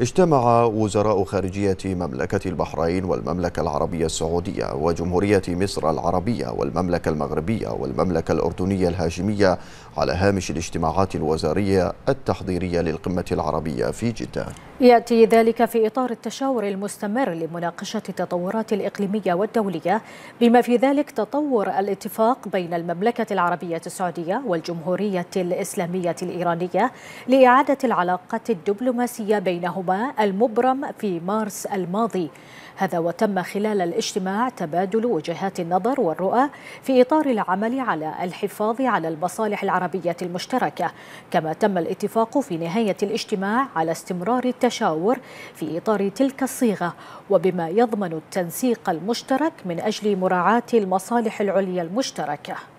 اجتمع وزراء خارجية مملكة البحرين والمملكة العربية السعودية وجمهورية مصر العربية والمملكة المغربية والمملكة الأردنية الهاشمية على هامش الاجتماعات الوزارية التحضيرية للقمة العربية في جدة يأتي ذلك في إطار التشاور المستمر لمناقشة التطورات الإقليمية والدولية بما في ذلك تطور الاتفاق بين المملكة العربية السعودية والجمهورية الإسلامية الإيرانية لإعادة العلاقات الدبلوماسية بينهم بينهما المبرم في مارس الماضي هذا وتم خلال الاجتماع تبادل وجهات النظر والرؤى في إطار العمل على الحفاظ على المصالح العربية المشتركة كما تم الاتفاق في نهاية الاجتماع على استمرار التشاور في إطار تلك الصيغة وبما يضمن التنسيق المشترك من أجل مراعاة المصالح العليا المشتركة